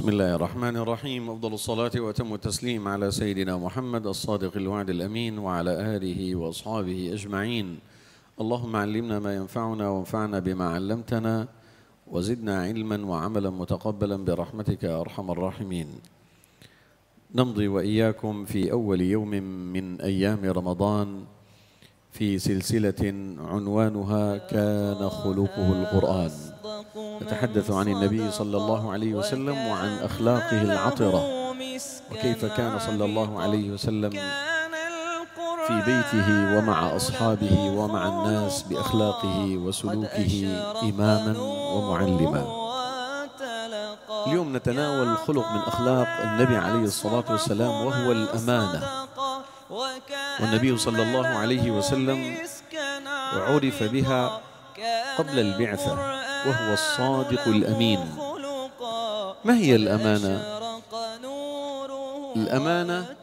بسم الله الرحمن الرحيم أفضل الصلاة وأتم التسليم على سيدنا محمد الصادق الوعد الأمين وعلى آله وأصحابه أجمعين اللهم علمنا ما ينفعنا وانفعنا بما علمتنا وزدنا علما وعملا متقبلا برحمتك يا أرحم الراحمين نمضي وإياكم في أول يوم من أيام رمضان في سلسلة عنوانها كان خلقه القرآن نتحدث عن النبي صلى الله عليه وسلم وعن أخلاقه العطرة وكيف كان صلى الله عليه وسلم في بيته ومع أصحابه ومع الناس بأخلاقه وسلوكه إماما ومعلما اليوم نتناول خلق من أخلاق النبي عليه الصلاة والسلام وهو الأمانة والنبي صلى الله عليه وسلم وعرف بها قبل البعثة وهو الصادق الأمين ما هي الأمانة؟ الأمانة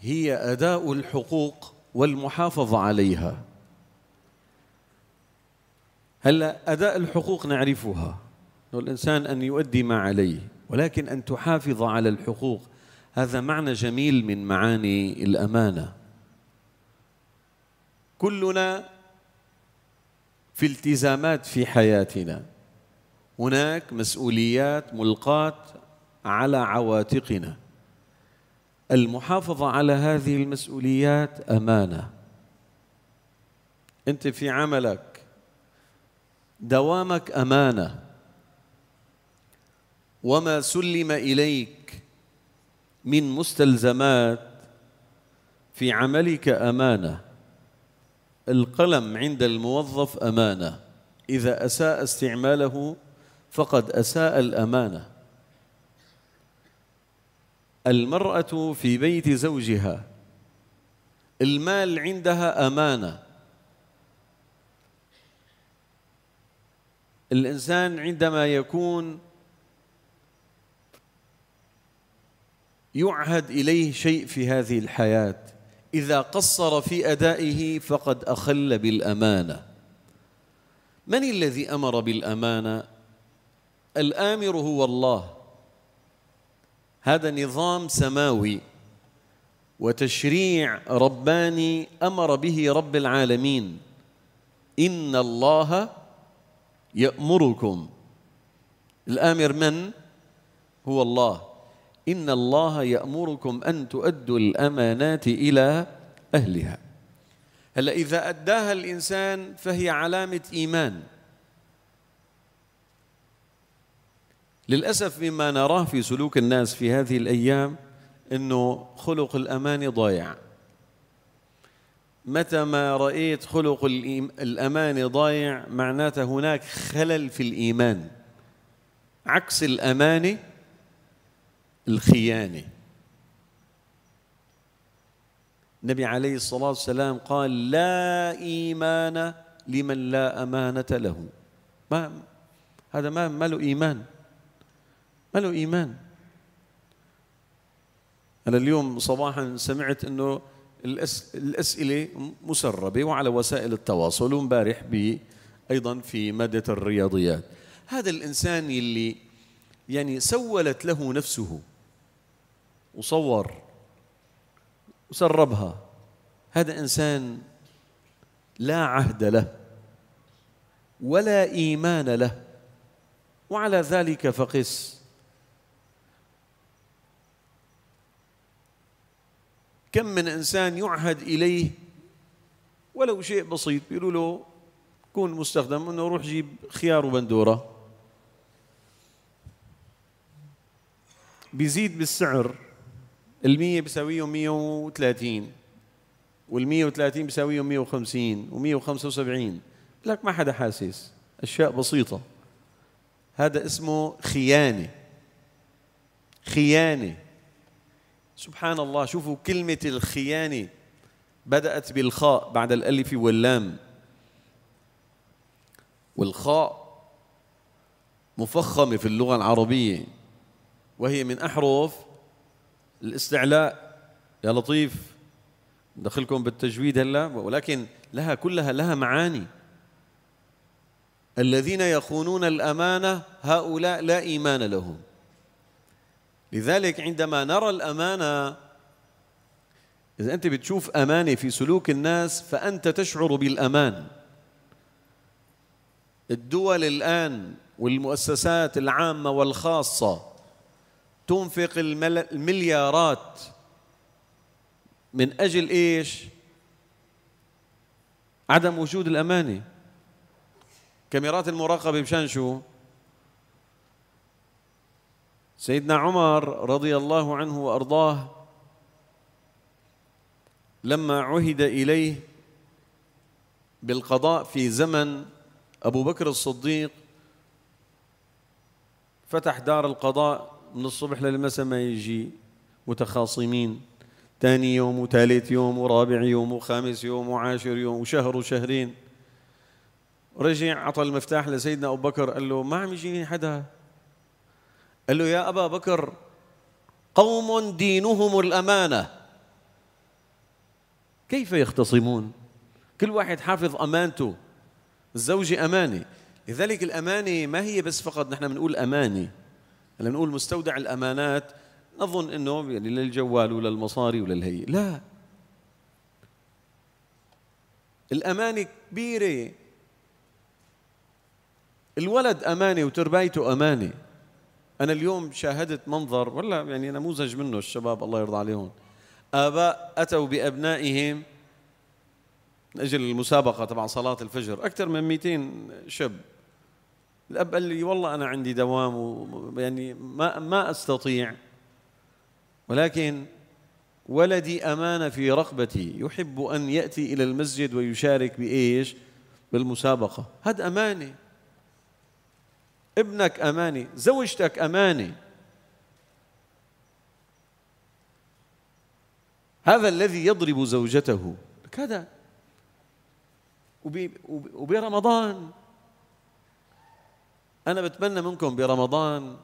هي أداء الحقوق والمحافظة عليها هلا أداء الحقوق نعرفها الإنسان أن يؤدي ما عليه ولكن أن تحافظ على الحقوق هذا معنى جميل من معاني الامانه كلنا في التزامات في حياتنا هناك مسؤوليات ملقاه على عواتقنا المحافظه على هذه المسؤوليات امانه انت في عملك دوامك امانه وما سلم اليك من مستلزمات في عملك امانه القلم عند الموظف امانه اذا اساء استعماله فقد اساء الامانه المراه في بيت زوجها المال عندها امانه الانسان عندما يكون يعهد اليه شيء في هذه الحياه اذا قصر في ادائه فقد اخل بالامانه من الذي امر بالامانه الامر هو الله هذا نظام سماوي وتشريع رباني امر به رب العالمين ان الله يامركم الامر من هو الله إن الله يأمركم أن تؤدوا الأمانات إلى أهلها هلا إذا أداها الإنسان فهي علامة إيمان للأسف مما نراه في سلوك الناس في هذه الأيام أنه خلق الأمانة ضايع متى ما رأيت خلق الأمانة ضايع معناته هناك خلل في الإيمان عكس الأمانة الخيانه النبي عليه الصلاه والسلام قال لا ايمان لمن لا امانه له ما هذا ما ما له ايمان ما له ايمان انا اليوم صباحا سمعت انه الاسئله مسربه وعلى وسائل التواصل وامبارح ايضا في ماده الرياضيات هذا الانسان اللي يعني سولت له نفسه وصور وسربها هذا انسان لا عهد له ولا ايمان له وعلى ذلك فقس كم من انسان يعهد اليه ولو شيء بسيط بيقولوا له كون مستخدم انه روح جيب خيار وبندوره بيزيد بالسعر ال 100 بيساويهم 130 وال 130 بيساويهم 150 و 175 لك ما حدا حاسس اشياء بسيطه هذا اسمه خيانه خيانه سبحان الله شوفوا كلمه الخيانه بدات بالخاء بعد الالف واللام والخاء مفخمه في اللغه العربيه وهي من احرف الاستعلاء يا لطيف دخلكم بالتجويد هلا ولكن لها كلها لها معاني الذين يخونون الأمانة هؤلاء لا إيمان لهم لذلك عندما نرى الأمانة إذا أنت بتشوف أمانة في سلوك الناس فأنت تشعر بالأمان الدول الآن والمؤسسات العامة والخاصة تنفق المليارات من اجل ايش؟ عدم وجود الامانه كاميرات المراقبه مشان شو؟ سيدنا عمر رضي الله عنه وارضاه لما عهد اليه بالقضاء في زمن ابو بكر الصديق فتح دار القضاء من الصبح للمساء ما يجي متخاصمين ثاني يوم وثالث يوم ورابع يوم وخامس يوم وعاشر يوم وشهر وشهرين رجع عطى المفتاح لسيدنا أبو بكر قال له ما عم يجيني حدا قال له يا أبا بكر قوم دينهم الأمانة كيف يختصمون كل واحد حافظ أمانته الزوجة أمانة لذلك الأمانة ما هي بس فقط نحن بنقول أمانة لما نقول مستودع الامانات نظن انه يعني للجوال وللمصاري وللهي لا الامانه كبيره الولد امانه وتربايته امانه انا اليوم شاهدت منظر ولا يعني نموذج منه الشباب الله يرضى عليهم اباء اتوا بابنائهم من اجل المسابقه تبع صلاه الفجر اكثر من 200 شاب الاب قال لي والله انا عندي دوام و يعني ما ما استطيع ولكن ولدي امانه في رقبتي يحب ان ياتي الى المسجد ويشارك بايش؟ بالمسابقه، هذا امانه ابنك امانه، زوجتك امانه هذا الذي يضرب زوجته كذا وبرمضان أنا بتمنى منكم برمضان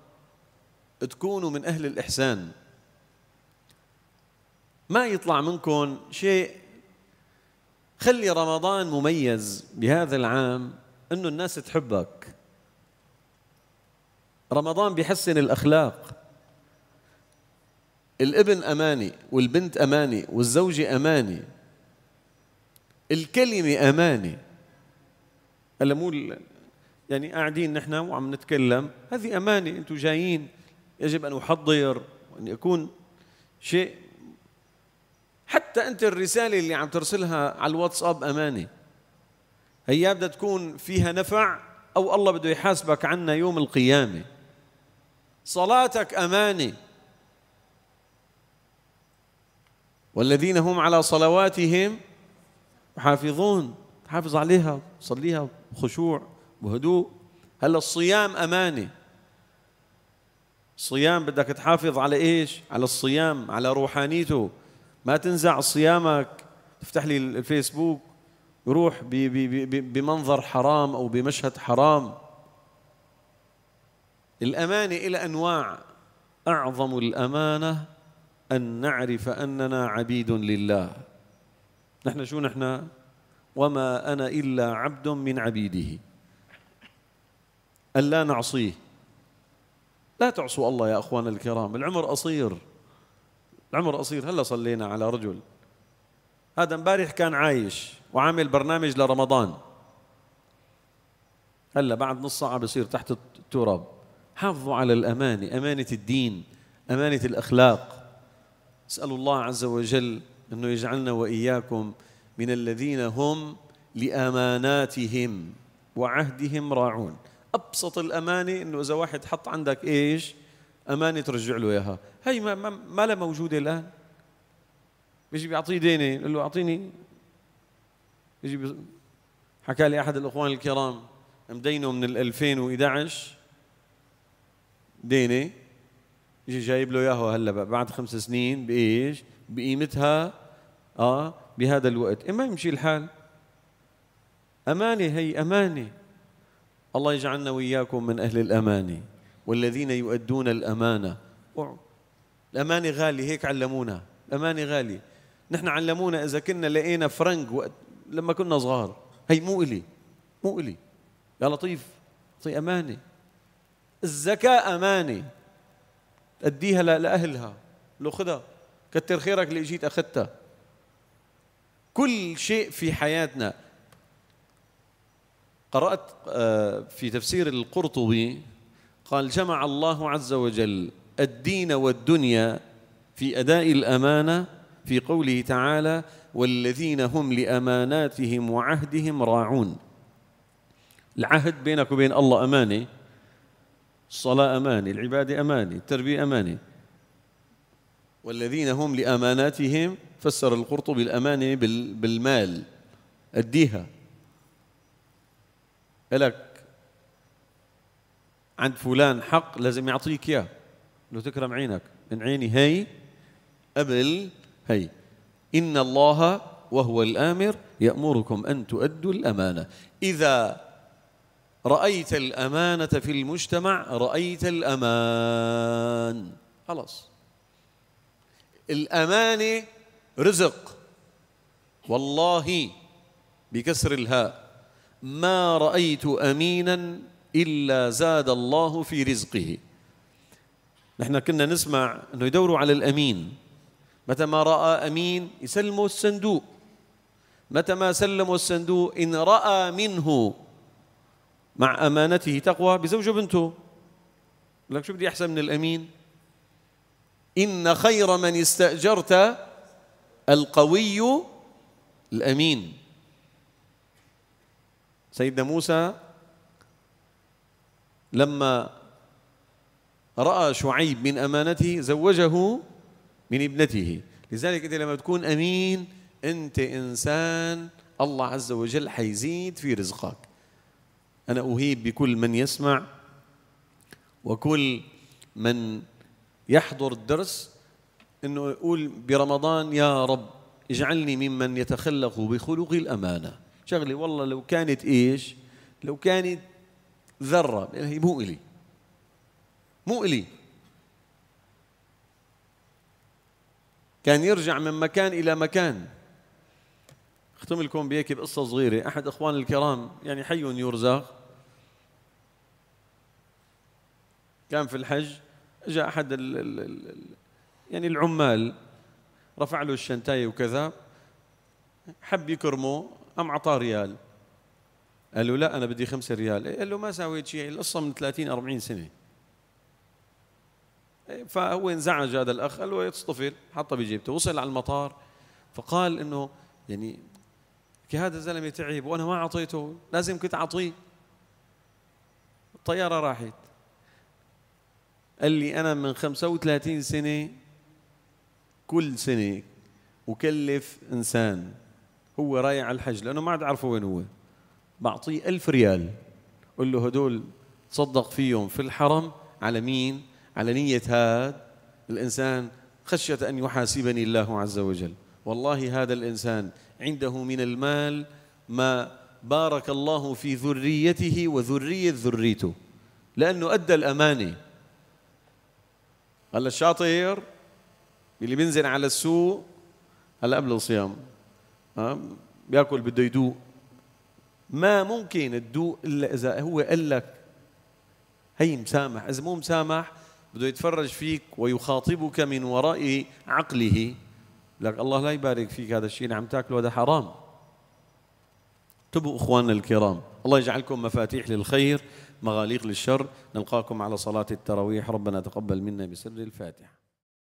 تكونوا من أهل الإحسان ما يطلع منكم شيء خلي رمضان مميز بهذا العام أنه الناس تحبك رمضان بيحسن الأخلاق الابن أماني والبنت أماني والزوجة أماني الكلمة أماني هلا مو يعني قاعدين نحن وعم نتكلم هذه امانه انتم جايين يجب ان احضر وان يكون شيء حتى انت الرساله اللي عم ترسلها على الواتساب امانه هي بدها تكون فيها نفع او الله بده يحاسبك عنا يوم القيامه صلاتك امانه والذين هم على صلواتهم يحافظون حافظ عليها صليها بخشوع بهدوء هلا الصيام امانه صيام بدك تحافظ على ايش على الصيام على روحانيته ما تنزع صيامك تفتح لي الفيسبوك يروح بمنظر حرام او بمشهد حرام الامانه الى انواع اعظم الامانه ان نعرف اننا عبيد لله نحن شو نحن وما انا الا عبد من عبيده ألا نعصيه لا تعصوا الله يا أخوان الكرام العمر قصير العمر قصير هلا صلينا على رجل هذا امبارح كان عايش وعامل برنامج لرمضان هلا بعد نص ساعة بصير تحت التراب حافظوا على الأمانة أمانة الدين أمانة الأخلاق اسأل الله عز وجل أنه يجعلنا وإياكم من الذين هم لأماناتهم وعهدهم راعون ابسط الامانه انه اذا واحد حط عندك ايش امانه ترجع له اياها هي ما ما, ما موجوده الان بيجي بيعطيه ديني يقول له اعطيني بيجي بي... حكى لي احد الاخوان الكرام مدينه من ال 2011 ديني يجي جايب له اياها هلا بعد خمس سنين بايش؟ بقيمتها اه بهذا الوقت، إيه ما يمشي الحال امانه هي امانه الله يجعلنا وإياكم من أهل الأمانة والذين يؤدون الأمانة الأمانة غالية هيك علمونا الأمانة غالية نحن علمونا إذا كنا لقينا فرنك وقت لما كنا صغار هي مو إلي مو إلي يا لطيف أعطي أمانة الزكاة أمانة تأديها لأهلها لو خذها كتر خيرك اللي اجيت أخذتها كل شيء في حياتنا قرأت آه، في تفسير القرطبي قال جمع الله عز وجل الدين والدنيا في أداء الأمانة في قوله تعالى والذين هم لأماناتهم وعهدهم راعون العهد بينك وبين الله أمانة الصلاة أمانة العبادة أمانة التربية أمانة والذين هم لأماناتهم فسر القرطبي الأمانة بالمال أديها لك عند فلان حق لازم يعطيك اياه لو تكرم عينك من عيني هي قبل هي إن الله وهو الآمر يأمركم أن تؤدوا الأمانة إذا رأيت الأمانة في المجتمع رأيت الأمان خلاص الأمانة رزق والله بكسر الهاء ما رأيت أمينا إلا زاد الله في رزقه نحن كنا نسمع أنه يدوروا على الأمين متى ما رأى أمين يسلموا الصندوق متى ما سلموا الصندوق إن رأى منه مع أمانته تقوى بزوجه بنته لك شو بدي أحسن من الأمين إن خير من استأجرت القوي الأمين سيدنا موسى لما رأى شعيب من أمانته زوجه من ابنته لذلك أنت لما تكون أمين أنت إنسان الله عز وجل حيزيد في رزقك أنا أهيب بكل من يسمع وكل من يحضر الدرس أنه يقول برمضان يا رب اجعلني ممن يتخلق بخلق الأمانة شغلي والله لو كانت ايش لو كانت ذره هي مو الي مو الي كان يرجع من مكان الى مكان اختم لكم بهيك بقصه صغيره احد اخوان الكرام يعني حي يرزق كان في الحج جاء احد ال ال ال يعني العمال رفع له الشنتاي وكذا حب يكرمه قام عطاه ريال قال له لا انا بدي خمسة ريال إيه، قال له ما سويت شيء القصه من 30 40 سنه إيه، فهو انزعج هذا الاخ قال له اصطفل إيه، حطه بجيبته وصل على المطار فقال انه يعني هذا الزلمه تعب وانا ما اعطيته لازم كنت اعطيه الطياره راحت قال لي انا من 35 سنه كل سنه أكلف إنسان هو رايح على الحج لانه ما عاد عارفه وين هو بعطيه ألف ريال قول له هدول تصدق فيهم في الحرم على مين على نية هاد الإنسان خشية أن يحاسبني الله عز وجل والله هذا الإنسان عنده من المال ما بارك الله في ذريته وذرية ذريته لأنه أدى الأمانة هلا الشاطر اللي بينزل على السوق هلا قبل الصيام بياكل بده يدوق ما ممكن تدوق الا اذا هو قال لك هي مسامح اذا مو مسامح بده يتفرج فيك ويخاطبك من وراء عقله لك الله لا يبارك فيك هذا الشيء اللي عم تاكله هذا حرام انتبهوا اخواننا الكرام الله يجعلكم مفاتيح للخير مغاليق للشر نلقاكم على صلاه التراويح ربنا تقبل منا بسر الفاتحه